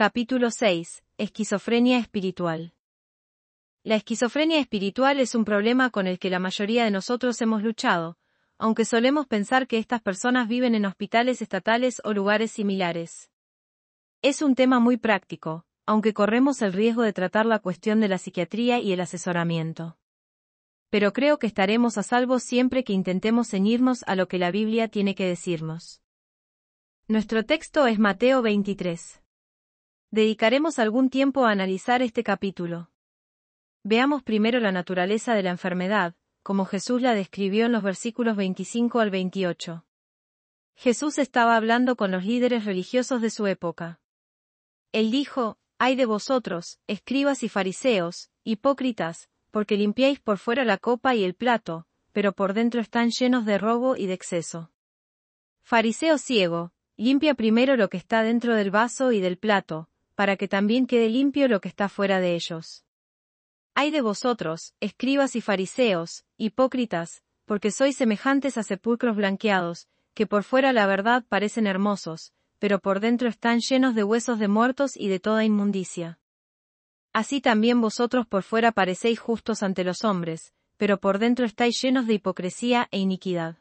Capítulo 6. Esquizofrenia espiritual. La esquizofrenia espiritual es un problema con el que la mayoría de nosotros hemos luchado, aunque solemos pensar que estas personas viven en hospitales estatales o lugares similares. Es un tema muy práctico, aunque corremos el riesgo de tratar la cuestión de la psiquiatría y el asesoramiento. Pero creo que estaremos a salvo siempre que intentemos ceñirnos a lo que la Biblia tiene que decirnos. Nuestro texto es Mateo 23. Dedicaremos algún tiempo a analizar este capítulo. Veamos primero la naturaleza de la enfermedad, como Jesús la describió en los versículos 25 al 28. Jesús estaba hablando con los líderes religiosos de su época. Él dijo, Ay de vosotros, escribas y fariseos, hipócritas, porque limpiáis por fuera la copa y el plato, pero por dentro están llenos de robo y de exceso. Fariseo ciego, limpia primero lo que está dentro del vaso y del plato, para que también quede limpio lo que está fuera de ellos. Ay de vosotros, escribas y fariseos, hipócritas, porque sois semejantes a sepulcros blanqueados, que por fuera la verdad parecen hermosos, pero por dentro están llenos de huesos de muertos y de toda inmundicia. Así también vosotros por fuera parecéis justos ante los hombres, pero por dentro estáis llenos de hipocresía e iniquidad.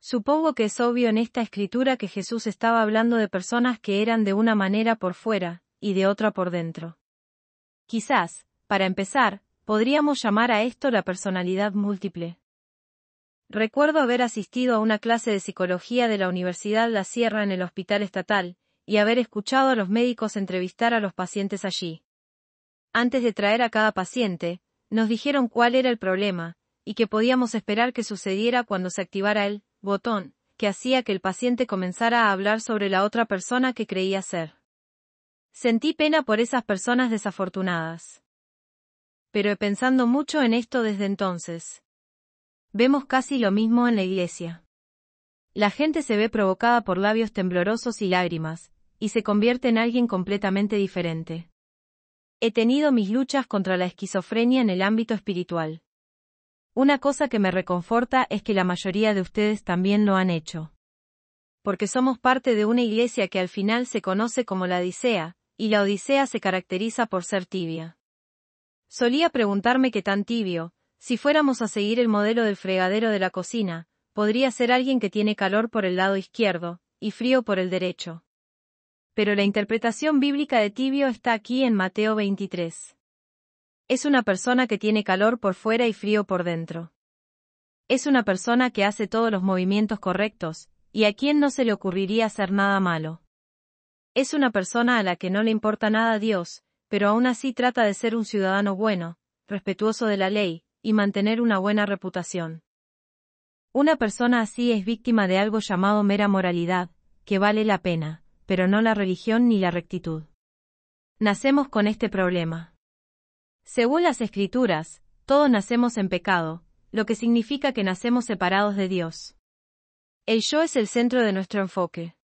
Supongo que es obvio en esta escritura que Jesús estaba hablando de personas que eran de una manera por fuera, y de otra por dentro. Quizás, para empezar, podríamos llamar a esto la personalidad múltiple. Recuerdo haber asistido a una clase de psicología de la Universidad La Sierra en el Hospital Estatal, y haber escuchado a los médicos entrevistar a los pacientes allí. Antes de traer a cada paciente, nos dijeron cuál era el problema, y que podíamos esperar que sucediera cuando se activara el botón, que hacía que el paciente comenzara a hablar sobre la otra persona que creía ser. Sentí pena por esas personas desafortunadas. Pero he pensando mucho en esto desde entonces. Vemos casi lo mismo en la iglesia. La gente se ve provocada por labios temblorosos y lágrimas, y se convierte en alguien completamente diferente. He tenido mis luchas contra la esquizofrenia en el ámbito espiritual. Una cosa que me reconforta es que la mayoría de ustedes también lo han hecho. Porque somos parte de una iglesia que al final se conoce como la Odisea, y la Odisea se caracteriza por ser tibia. Solía preguntarme qué tan tibio, si fuéramos a seguir el modelo del fregadero de la cocina, podría ser alguien que tiene calor por el lado izquierdo, y frío por el derecho. Pero la interpretación bíblica de tibio está aquí en Mateo 23. Es una persona que tiene calor por fuera y frío por dentro. Es una persona que hace todos los movimientos correctos, y a quien no se le ocurriría hacer nada malo. Es una persona a la que no le importa nada Dios, pero aún así trata de ser un ciudadano bueno, respetuoso de la ley, y mantener una buena reputación. Una persona así es víctima de algo llamado mera moralidad, que vale la pena, pero no la religión ni la rectitud. Nacemos con este problema. Según las Escrituras, todos nacemos en pecado, lo que significa que nacemos separados de Dios. El yo es el centro de nuestro enfoque.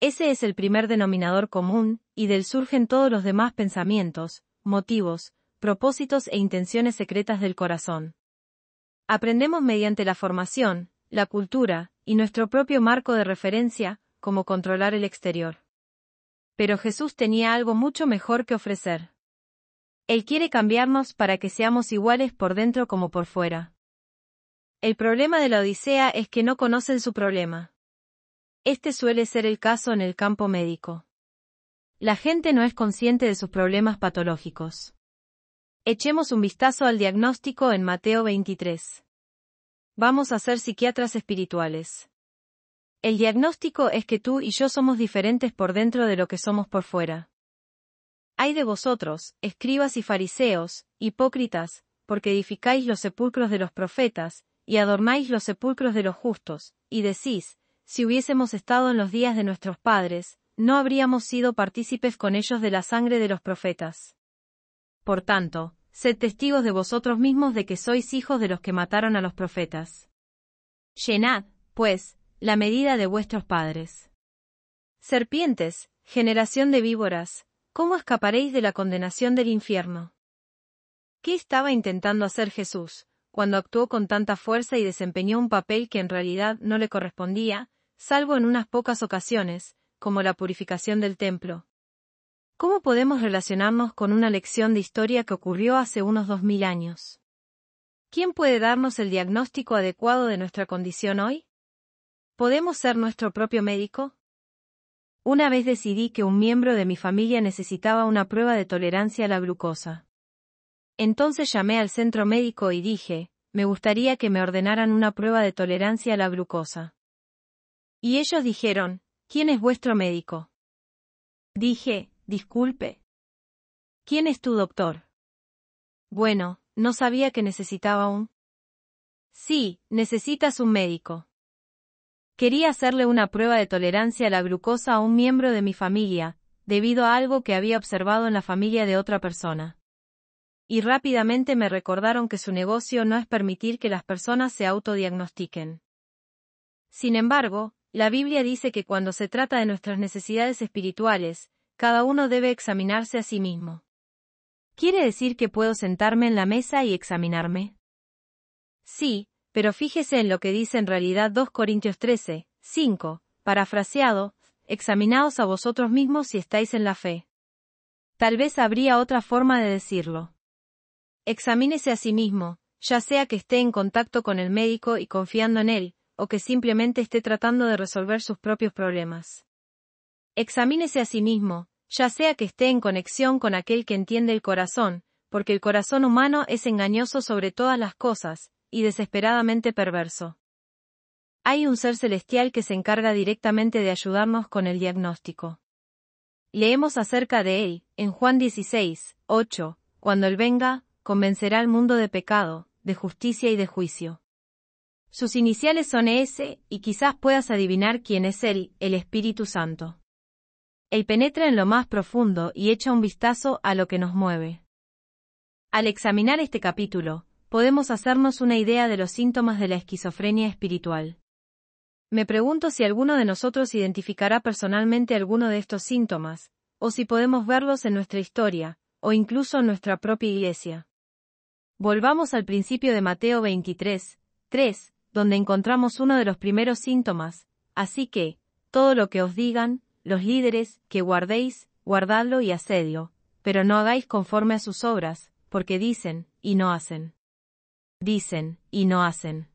Ese es el primer denominador común, y del surgen todos los demás pensamientos, motivos, propósitos e intenciones secretas del corazón. Aprendemos mediante la formación, la cultura, y nuestro propio marco de referencia, cómo controlar el exterior. Pero Jesús tenía algo mucho mejor que ofrecer. Él quiere cambiarnos para que seamos iguales por dentro como por fuera. El problema de la Odisea es que no conocen su problema. Este suele ser el caso en el campo médico. La gente no es consciente de sus problemas patológicos. Echemos un vistazo al diagnóstico en Mateo 23. Vamos a ser psiquiatras espirituales. El diagnóstico es que tú y yo somos diferentes por dentro de lo que somos por fuera. Ay de vosotros, escribas y fariseos, hipócritas, porque edificáis los sepulcros de los profetas, y adornáis los sepulcros de los justos, y decís, si hubiésemos estado en los días de nuestros padres, no habríamos sido partícipes con ellos de la sangre de los profetas. Por tanto, sed testigos de vosotros mismos de que sois hijos de los que mataron a los profetas. Llenad, pues, la medida de vuestros padres. Serpientes, generación de víboras, ¿Cómo escaparéis de la condenación del infierno? ¿Qué estaba intentando hacer Jesús, cuando actuó con tanta fuerza y desempeñó un papel que en realidad no le correspondía, salvo en unas pocas ocasiones, como la purificación del templo? ¿Cómo podemos relacionarnos con una lección de historia que ocurrió hace unos dos mil años? ¿Quién puede darnos el diagnóstico adecuado de nuestra condición hoy? ¿Podemos ser nuestro propio médico? Una vez decidí que un miembro de mi familia necesitaba una prueba de tolerancia a la glucosa. Entonces llamé al centro médico y dije, me gustaría que me ordenaran una prueba de tolerancia a la glucosa. Y ellos dijeron, ¿quién es vuestro médico? Dije, disculpe. ¿Quién es tu doctor? Bueno, no sabía que necesitaba un... Sí, necesitas un médico. Quería hacerle una prueba de tolerancia a la glucosa a un miembro de mi familia, debido a algo que había observado en la familia de otra persona. Y rápidamente me recordaron que su negocio no es permitir que las personas se autodiagnostiquen. Sin embargo, la Biblia dice que cuando se trata de nuestras necesidades espirituales, cada uno debe examinarse a sí mismo. ¿Quiere decir que puedo sentarme en la mesa y examinarme? Sí, pero fíjese en lo que dice en realidad 2 Corintios 13, 5, parafraseado, examinaos a vosotros mismos si estáis en la fe. Tal vez habría otra forma de decirlo. Examínese a sí mismo, ya sea que esté en contacto con el médico y confiando en él, o que simplemente esté tratando de resolver sus propios problemas. Examínese a sí mismo, ya sea que esté en conexión con aquel que entiende el corazón, porque el corazón humano es engañoso sobre todas las cosas, y desesperadamente perverso. Hay un ser celestial que se encarga directamente de ayudarnos con el diagnóstico. Leemos acerca de él, en Juan 16, 8, cuando él venga, convencerá al mundo de pecado, de justicia y de juicio. Sus iniciales son ES, y quizás puedas adivinar quién es él, el Espíritu Santo. Él penetra en lo más profundo y echa un vistazo a lo que nos mueve. Al examinar este capítulo, podemos hacernos una idea de los síntomas de la esquizofrenia espiritual. Me pregunto si alguno de nosotros identificará personalmente alguno de estos síntomas, o si podemos verlos en nuestra historia, o incluso en nuestra propia iglesia. Volvamos al principio de Mateo 23, 3, donde encontramos uno de los primeros síntomas, así que, todo lo que os digan, los líderes, que guardéis, guardadlo y asedio, pero no hagáis conforme a sus obras, porque dicen, y no hacen. Dicen, y no hacen.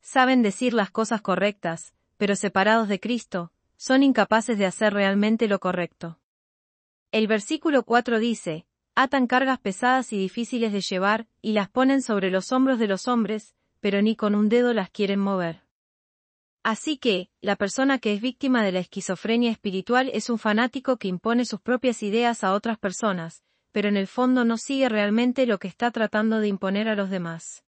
Saben decir las cosas correctas, pero separados de Cristo, son incapaces de hacer realmente lo correcto. El versículo 4 dice, atan cargas pesadas y difíciles de llevar, y las ponen sobre los hombros de los hombres, pero ni con un dedo las quieren mover. Así que, la persona que es víctima de la esquizofrenia espiritual es un fanático que impone sus propias ideas a otras personas, pero en el fondo no sigue realmente lo que está tratando de imponer a los demás.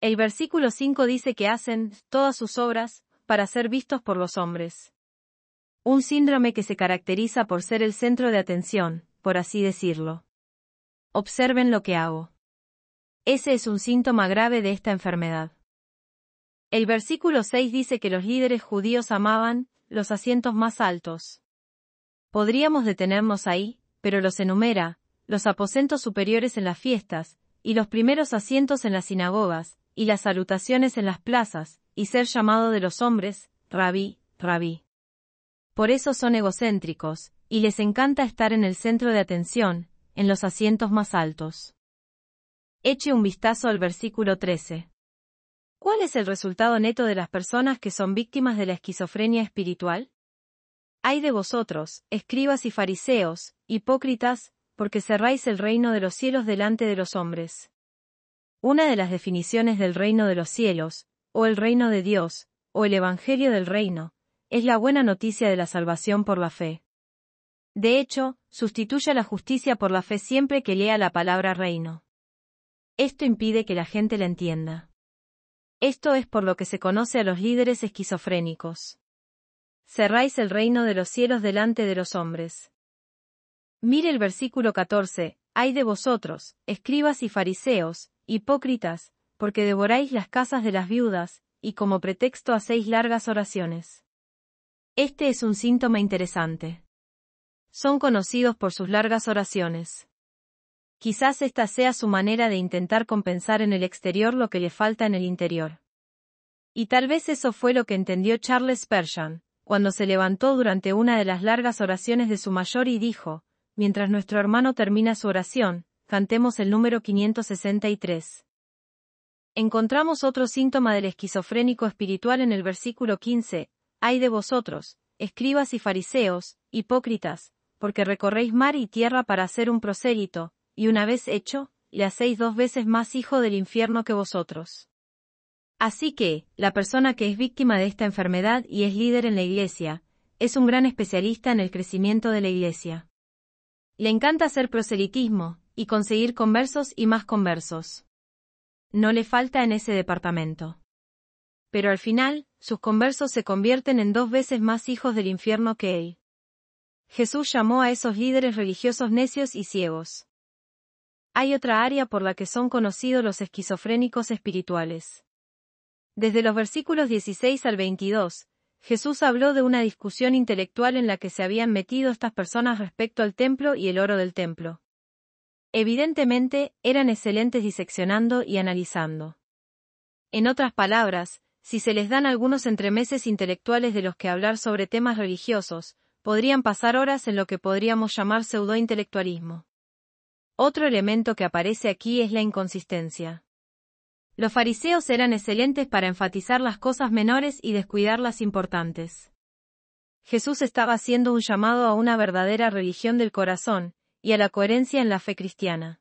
El versículo 5 dice que hacen todas sus obras para ser vistos por los hombres. Un síndrome que se caracteriza por ser el centro de atención, por así decirlo. Observen lo que hago. Ese es un síntoma grave de esta enfermedad. El versículo 6 dice que los líderes judíos amaban los asientos más altos. Podríamos detenernos ahí, pero los enumera, los aposentos superiores en las fiestas, y los primeros asientos en las sinagogas, y las salutaciones en las plazas, y ser llamado de los hombres, rabí, rabí. Por eso son egocéntricos, y les encanta estar en el centro de atención, en los asientos más altos. Eche un vistazo al versículo 13. ¿Cuál es el resultado neto de las personas que son víctimas de la esquizofrenia espiritual? Ay de vosotros, escribas y fariseos, hipócritas, porque cerráis el reino de los cielos delante de los hombres. Una de las definiciones del reino de los cielos, o el reino de Dios, o el Evangelio del reino, es la buena noticia de la salvación por la fe. De hecho, sustituye la justicia por la fe siempre que lea la palabra reino. Esto impide que la gente la entienda. Esto es por lo que se conoce a los líderes esquizofrénicos cerráis el reino de los cielos delante de los hombres. Mire el versículo 14, Ay de vosotros, escribas y fariseos, hipócritas, porque devoráis las casas de las viudas, y como pretexto hacéis largas oraciones. Este es un síntoma interesante. Son conocidos por sus largas oraciones. Quizás esta sea su manera de intentar compensar en el exterior lo que le falta en el interior. Y tal vez eso fue lo que entendió Charles Persian, cuando se levantó durante una de las largas oraciones de su mayor y dijo, mientras nuestro hermano termina su oración, cantemos el número 563. Encontramos otro síntoma del esquizofrénico espiritual en el versículo 15, Ay de vosotros, escribas y fariseos, hipócritas, porque recorréis mar y tierra para hacer un prosélito, y una vez hecho, le hacéis dos veces más hijo del infierno que vosotros. Así que, la persona que es víctima de esta enfermedad y es líder en la iglesia, es un gran especialista en el crecimiento de la iglesia. Le encanta hacer proselitismo, y conseguir conversos y más conversos. No le falta en ese departamento. Pero al final, sus conversos se convierten en dos veces más hijos del infierno que él. Jesús llamó a esos líderes religiosos necios y ciegos. Hay otra área por la que son conocidos los esquizofrénicos espirituales. Desde los versículos 16 al 22, Jesús habló de una discusión intelectual en la que se habían metido estas personas respecto al templo y el oro del templo. Evidentemente, eran excelentes diseccionando y analizando. En otras palabras, si se les dan algunos entremeses intelectuales de los que hablar sobre temas religiosos, podrían pasar horas en lo que podríamos llamar pseudointelectualismo. Otro elemento que aparece aquí es la inconsistencia. Los fariseos eran excelentes para enfatizar las cosas menores y descuidar las importantes. Jesús estaba haciendo un llamado a una verdadera religión del corazón, y a la coherencia en la fe cristiana.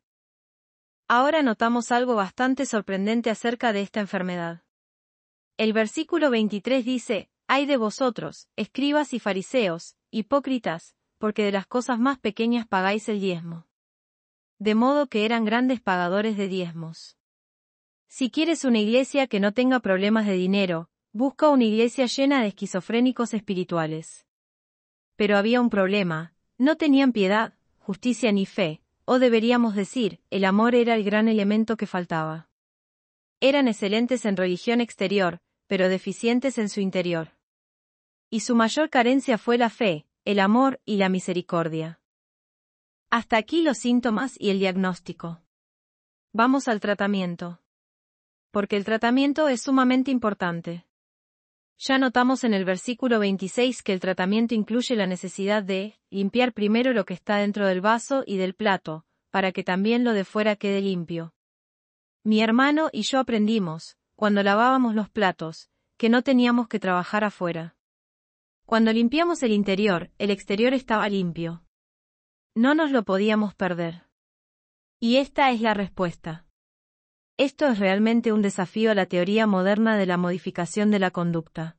Ahora notamos algo bastante sorprendente acerca de esta enfermedad. El versículo 23 dice, Hay de vosotros, escribas y fariseos, hipócritas, porque de las cosas más pequeñas pagáis el diezmo. De modo que eran grandes pagadores de diezmos. Si quieres una iglesia que no tenga problemas de dinero, busca una iglesia llena de esquizofrénicos espirituales. Pero había un problema, no tenían piedad, justicia ni fe, o deberíamos decir, el amor era el gran elemento que faltaba. Eran excelentes en religión exterior, pero deficientes en su interior. Y su mayor carencia fue la fe, el amor y la misericordia. Hasta aquí los síntomas y el diagnóstico. Vamos al tratamiento porque el tratamiento es sumamente importante. Ya notamos en el versículo 26 que el tratamiento incluye la necesidad de limpiar primero lo que está dentro del vaso y del plato, para que también lo de fuera quede limpio. Mi hermano y yo aprendimos, cuando lavábamos los platos, que no teníamos que trabajar afuera. Cuando limpiamos el interior, el exterior estaba limpio. No nos lo podíamos perder. Y esta es la respuesta. Esto es realmente un desafío a la teoría moderna de la modificación de la conducta.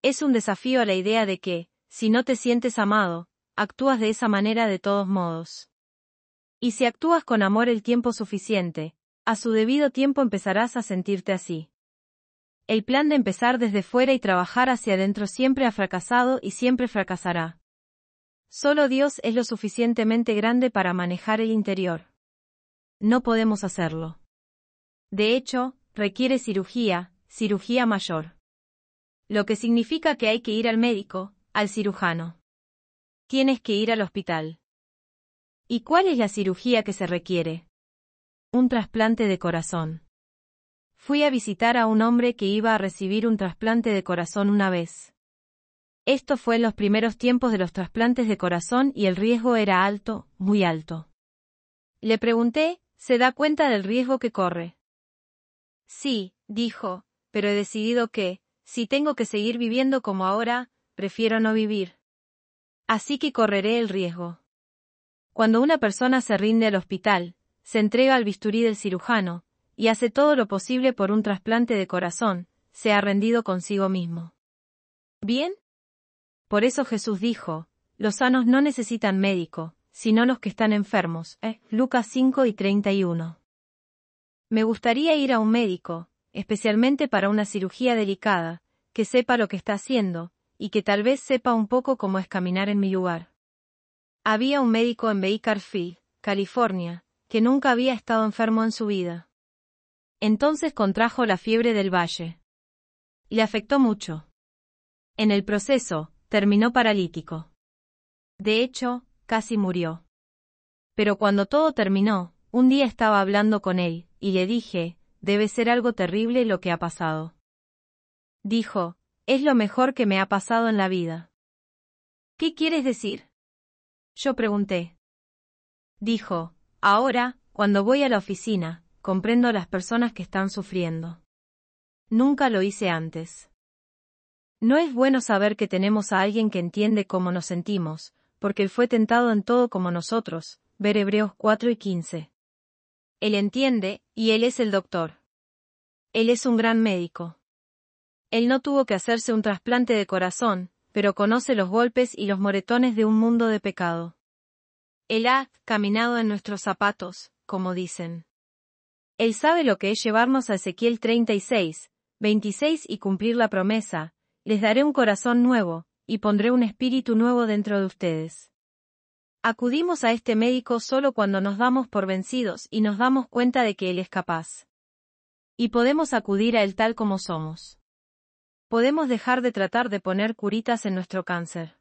Es un desafío a la idea de que, si no te sientes amado, actúas de esa manera de todos modos. Y si actúas con amor el tiempo suficiente, a su debido tiempo empezarás a sentirte así. El plan de empezar desde fuera y trabajar hacia adentro siempre ha fracasado y siempre fracasará. Solo Dios es lo suficientemente grande para manejar el interior. No podemos hacerlo. De hecho, requiere cirugía, cirugía mayor. Lo que significa que hay que ir al médico, al cirujano. Tienes que ir al hospital. ¿Y cuál es la cirugía que se requiere? Un trasplante de corazón. Fui a visitar a un hombre que iba a recibir un trasplante de corazón una vez. Esto fue en los primeros tiempos de los trasplantes de corazón y el riesgo era alto, muy alto. Le pregunté, ¿se da cuenta del riesgo que corre? Sí, dijo, pero he decidido que, si tengo que seguir viviendo como ahora, prefiero no vivir. Así que correré el riesgo. Cuando una persona se rinde al hospital, se entrega al bisturí del cirujano, y hace todo lo posible por un trasplante de corazón, se ha rendido consigo mismo. ¿Bien? Por eso Jesús dijo, los sanos no necesitan médico, sino los que están enfermos. ¿eh? Lucas 5 y 31. Me gustaría ir a un médico, especialmente para una cirugía delicada, que sepa lo que está haciendo, y que tal vez sepa un poco cómo es caminar en mi lugar. Había un médico en Bakersfield, California, que nunca había estado enfermo en su vida. Entonces contrajo la fiebre del valle. Le afectó mucho. En el proceso, terminó paralítico. De hecho, casi murió. Pero cuando todo terminó, un día estaba hablando con él, y le dije, debe ser algo terrible lo que ha pasado. Dijo, es lo mejor que me ha pasado en la vida. ¿Qué quieres decir? Yo pregunté. Dijo, ahora, cuando voy a la oficina, comprendo a las personas que están sufriendo. Nunca lo hice antes. No es bueno saber que tenemos a alguien que entiende cómo nos sentimos, porque él fue tentado en todo como nosotros, ver Hebreos 4 y 15. Él entiende, y él es el doctor. Él es un gran médico. Él no tuvo que hacerse un trasplante de corazón, pero conoce los golpes y los moretones de un mundo de pecado. Él ha caminado en nuestros zapatos, como dicen. Él sabe lo que es llevarnos a Ezequiel 36, 26 y cumplir la promesa, les daré un corazón nuevo, y pondré un espíritu nuevo dentro de ustedes. Acudimos a este médico solo cuando nos damos por vencidos y nos damos cuenta de que él es capaz. Y podemos acudir a él tal como somos. Podemos dejar de tratar de poner curitas en nuestro cáncer.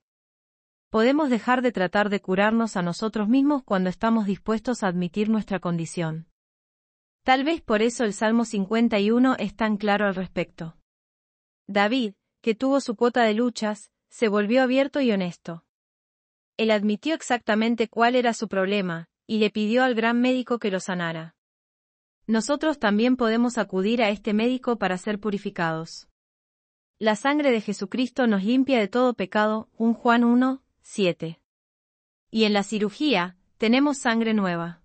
Podemos dejar de tratar de curarnos a nosotros mismos cuando estamos dispuestos a admitir nuestra condición. Tal vez por eso el Salmo 51 es tan claro al respecto. David, que tuvo su cuota de luchas, se volvió abierto y honesto. Él admitió exactamente cuál era su problema, y le pidió al gran médico que lo sanara. Nosotros también podemos acudir a este médico para ser purificados. La sangre de Jesucristo nos limpia de todo pecado, 1 Juan 1, 7. Y en la cirugía, tenemos sangre nueva.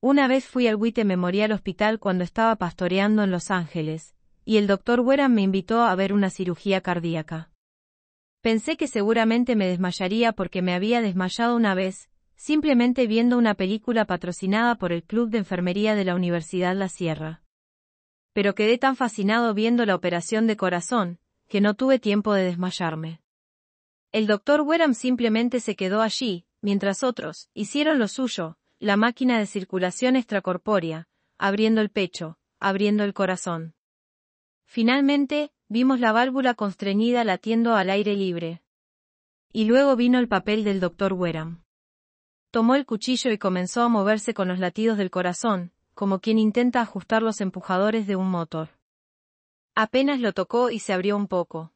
Una vez fui al Witte Memorial Hospital cuando estaba pastoreando en Los Ángeles, y el doctor Weran me invitó a ver una cirugía cardíaca. Pensé que seguramente me desmayaría porque me había desmayado una vez, simplemente viendo una película patrocinada por el Club de Enfermería de la Universidad La Sierra. Pero quedé tan fascinado viendo la operación de corazón, que no tuve tiempo de desmayarme. El doctor Werham simplemente se quedó allí, mientras otros hicieron lo suyo, la máquina de circulación extracorpórea, abriendo el pecho, abriendo el corazón. Finalmente, Vimos la válvula constreñida latiendo al aire libre. Y luego vino el papel del doctor Wareham. Tomó el cuchillo y comenzó a moverse con los latidos del corazón, como quien intenta ajustar los empujadores de un motor. Apenas lo tocó y se abrió un poco.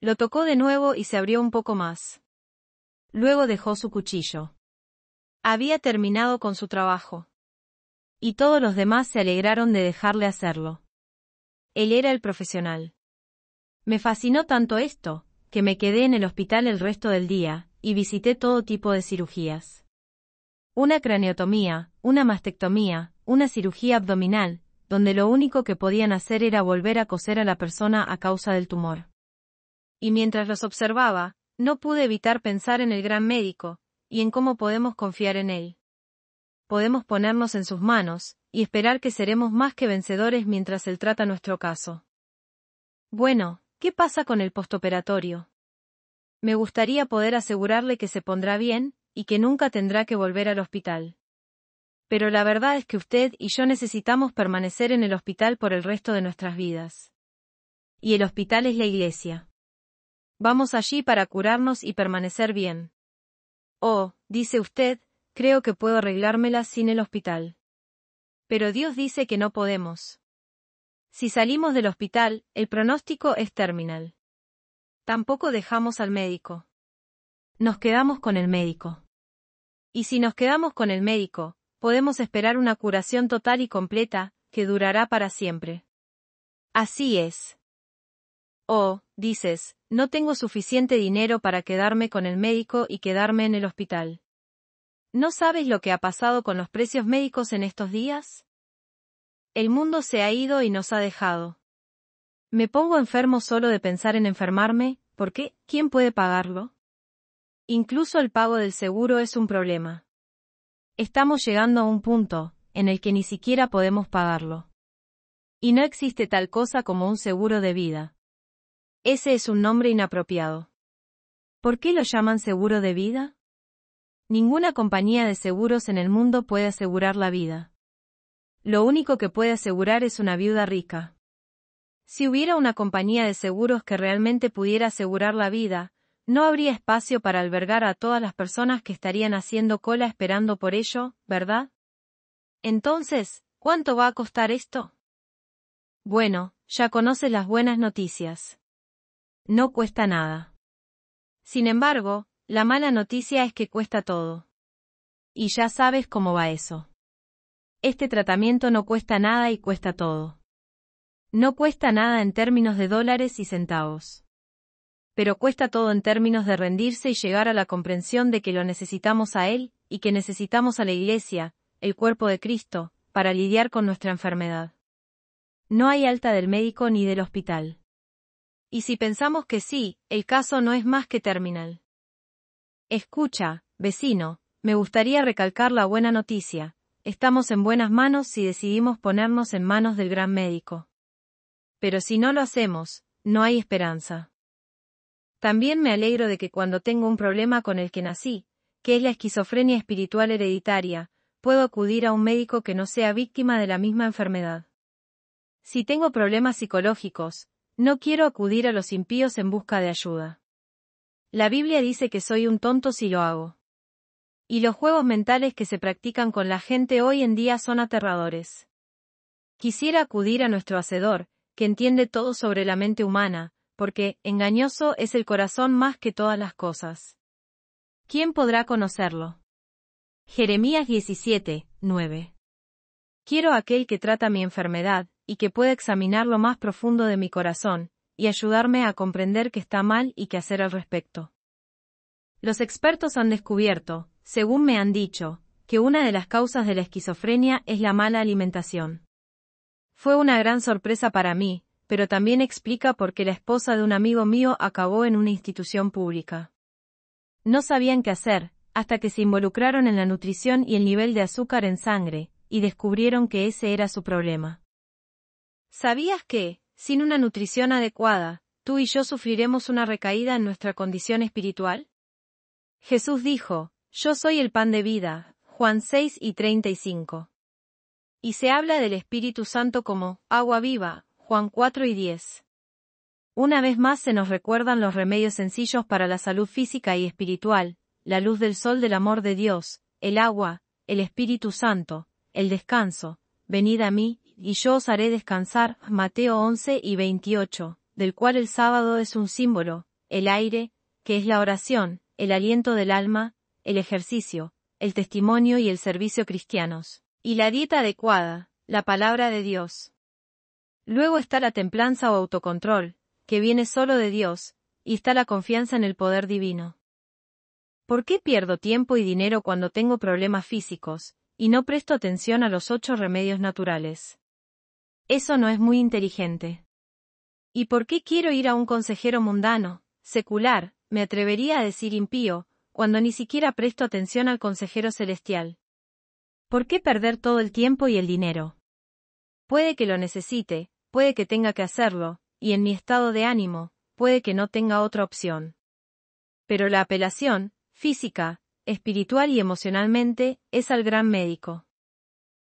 Lo tocó de nuevo y se abrió un poco más. Luego dejó su cuchillo. Había terminado con su trabajo. Y todos los demás se alegraron de dejarle hacerlo. Él era el profesional. Me fascinó tanto esto, que me quedé en el hospital el resto del día, y visité todo tipo de cirugías. Una craneotomía, una mastectomía, una cirugía abdominal, donde lo único que podían hacer era volver a coser a la persona a causa del tumor. Y mientras los observaba, no pude evitar pensar en el gran médico, y en cómo podemos confiar en él podemos ponernos en sus manos, y esperar que seremos más que vencedores mientras él trata nuestro caso. Bueno, ¿qué pasa con el postoperatorio? Me gustaría poder asegurarle que se pondrá bien, y que nunca tendrá que volver al hospital. Pero la verdad es que usted y yo necesitamos permanecer en el hospital por el resto de nuestras vidas. Y el hospital es la iglesia. Vamos allí para curarnos y permanecer bien. Oh, dice usted, Creo que puedo arreglármela sin el hospital. Pero Dios dice que no podemos. Si salimos del hospital, el pronóstico es terminal. Tampoco dejamos al médico. Nos quedamos con el médico. Y si nos quedamos con el médico, podemos esperar una curación total y completa, que durará para siempre. Así es. O, oh, dices, no tengo suficiente dinero para quedarme con el médico y quedarme en el hospital. ¿No sabes lo que ha pasado con los precios médicos en estos días? El mundo se ha ido y nos ha dejado. Me pongo enfermo solo de pensar en enfermarme, ¿Por qué? ¿quién puede pagarlo? Incluso el pago del seguro es un problema. Estamos llegando a un punto, en el que ni siquiera podemos pagarlo. Y no existe tal cosa como un seguro de vida. Ese es un nombre inapropiado. ¿Por qué lo llaman seguro de vida? Ninguna compañía de seguros en el mundo puede asegurar la vida. Lo único que puede asegurar es una viuda rica. Si hubiera una compañía de seguros que realmente pudiera asegurar la vida, no habría espacio para albergar a todas las personas que estarían haciendo cola esperando por ello, ¿verdad? Entonces, ¿cuánto va a costar esto? Bueno, ya conoces las buenas noticias. No cuesta nada. Sin embargo, la mala noticia es que cuesta todo. Y ya sabes cómo va eso. Este tratamiento no cuesta nada y cuesta todo. No cuesta nada en términos de dólares y centavos. Pero cuesta todo en términos de rendirse y llegar a la comprensión de que lo necesitamos a Él, y que necesitamos a la Iglesia, el cuerpo de Cristo, para lidiar con nuestra enfermedad. No hay alta del médico ni del hospital. Y si pensamos que sí, el caso no es más que terminal. Escucha, vecino, me gustaría recalcar la buena noticia. Estamos en buenas manos si decidimos ponernos en manos del gran médico. Pero si no lo hacemos, no hay esperanza. También me alegro de que cuando tengo un problema con el que nací, que es la esquizofrenia espiritual hereditaria, puedo acudir a un médico que no sea víctima de la misma enfermedad. Si tengo problemas psicológicos, no quiero acudir a los impíos en busca de ayuda. La Biblia dice que soy un tonto si lo hago. Y los juegos mentales que se practican con la gente hoy en día son aterradores. Quisiera acudir a nuestro Hacedor, que entiende todo sobre la mente humana, porque engañoso es el corazón más que todas las cosas. ¿Quién podrá conocerlo? Jeremías 17, 9. Quiero aquel que trata mi enfermedad, y que pueda examinar lo más profundo de mi corazón, y ayudarme a comprender qué está mal y qué hacer al respecto. Los expertos han descubierto, según me han dicho, que una de las causas de la esquizofrenia es la mala alimentación. Fue una gran sorpresa para mí, pero también explica por qué la esposa de un amigo mío acabó en una institución pública. No sabían qué hacer, hasta que se involucraron en la nutrición y el nivel de azúcar en sangre, y descubrieron que ese era su problema. ¿Sabías que, sin una nutrición adecuada, tú y yo sufriremos una recaída en nuestra condición espiritual? Jesús dijo, Yo soy el pan de vida, Juan 6 y 35. Y se habla del Espíritu Santo como agua viva, Juan 4 y 10. Una vez más se nos recuerdan los remedios sencillos para la salud física y espiritual, la luz del sol del amor de Dios, el agua, el Espíritu Santo, el descanso, venid a mí, y yo os haré descansar, Mateo 11 y 28, del cual el sábado es un símbolo, el aire, que es la oración, el aliento del alma, el ejercicio, el testimonio y el servicio cristianos, y la dieta adecuada, la palabra de Dios. Luego está la templanza o autocontrol, que viene solo de Dios, y está la confianza en el poder divino. ¿Por qué pierdo tiempo y dinero cuando tengo problemas físicos, y no presto atención a los ocho remedios naturales? Eso no es muy inteligente. ¿Y por qué quiero ir a un consejero mundano, secular, me atrevería a decir impío, cuando ni siquiera presto atención al consejero celestial? ¿Por qué perder todo el tiempo y el dinero? Puede que lo necesite, puede que tenga que hacerlo, y en mi estado de ánimo, puede que no tenga otra opción. Pero la apelación, física, espiritual y emocionalmente, es al gran médico.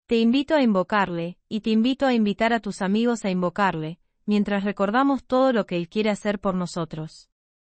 Te invito a invocarle, y te invito a invitar a tus amigos a invocarle, mientras recordamos todo lo que Él quiere hacer por nosotros.